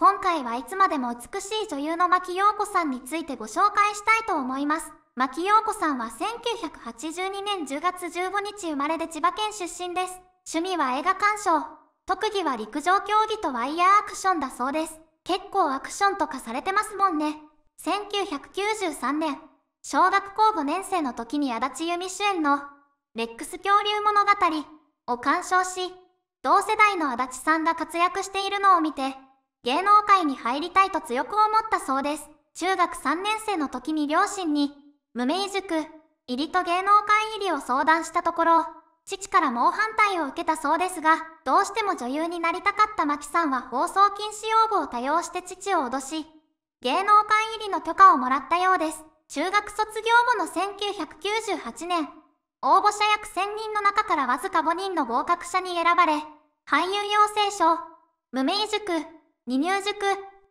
今回はいつまでも美しい女優の牧陽子さんについてご紹介したいと思います。牧陽子さんは1982年10月15日生まれで千葉県出身です。趣味は映画鑑賞。特技は陸上競技とワイヤーアクションだそうです。結構アクションとかされてますもんね。1993年、小学校5年生の時に足立由美主演のレックス恐竜物語を鑑賞し、同世代の足立さんが活躍しているのを見て、芸能界に入りたいと強く思ったそうです。中学3年生の時に両親に、無名塾、入りと芸能界入りを相談したところ、父から猛反対を受けたそうですが、どうしても女優になりたかった牧さんは放送禁止用語を多用して父を脅し、芸能界入りの許可をもらったようです。中学卒業後の1998年、応募者約1000人の中からわずか5人の合格者に選ばれ、俳優養成所、無名塾、二入塾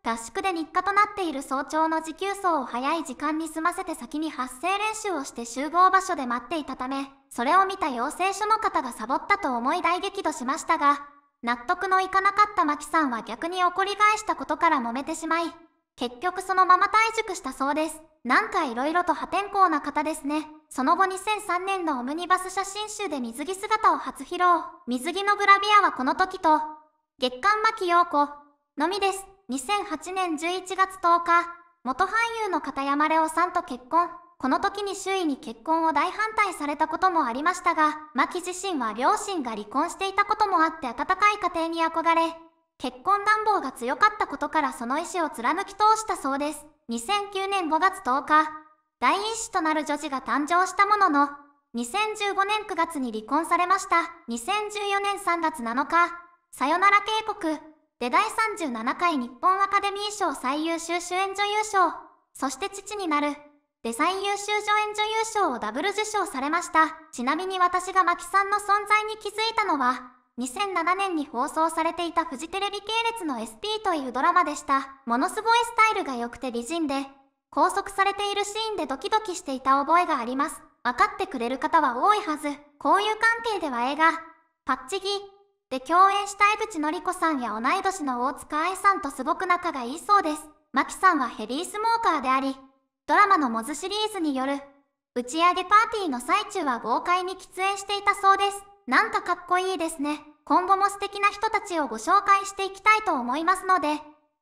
合宿で日課となっている早朝の持久走を早い時間に済ませて先に発声練習をして集合場所で待っていたためそれを見た養成所の方がサボったと思い大激怒しましたが納得のいかなかったマキさんは逆に怒り返したことから揉めてしまい結局そのまま退塾したそうですなんか色々と破天荒な方ですねその後2003年のオムニバス写真集で水着姿を初披露水着のグラビアはこの時と月刊牧陽子のみです。2008年11月10日、元俳優の片山レオさんと結婚。この時に周囲に結婚を大反対されたこともありましたが、牧自身は両親が離婚していたこともあって温かい家庭に憧れ、結婚願望が強かったことからその意思を貫き通したそうです。2009年5月10日、第一子となる女児が誕生したものの、2015年9月に離婚されました。2014年3月7日、さよなら警告。で第37回日本アカデミー賞最優秀主演女優賞、そして父になる、で最優秀助演女優賞をダブル受賞されました。ちなみに私がマキさんの存在に気づいたのは、2007年に放送されていたフジテレビ系列の SP というドラマでした。ものすごいスタイルが良くて美人で、拘束されているシーンでドキドキしていた覚えがあります。わかってくれる方は多いはず。交友関係では映画、パッチギ、で共演した江口のり子さんや同い年の大塚愛さんとすごく仲がいいそうです。マキさんはヘビースモーカーであり、ドラマのモズシリーズによる打ち上げパーティーの最中は豪快に喫煙していたそうです。なんかかっこいいですね。今後も素敵な人たちをご紹介していきたいと思いますので、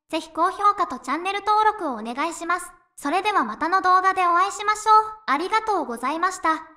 ぜひ高評価とチャンネル登録をお願いします。それではまたの動画でお会いしましょう。ありがとうございました。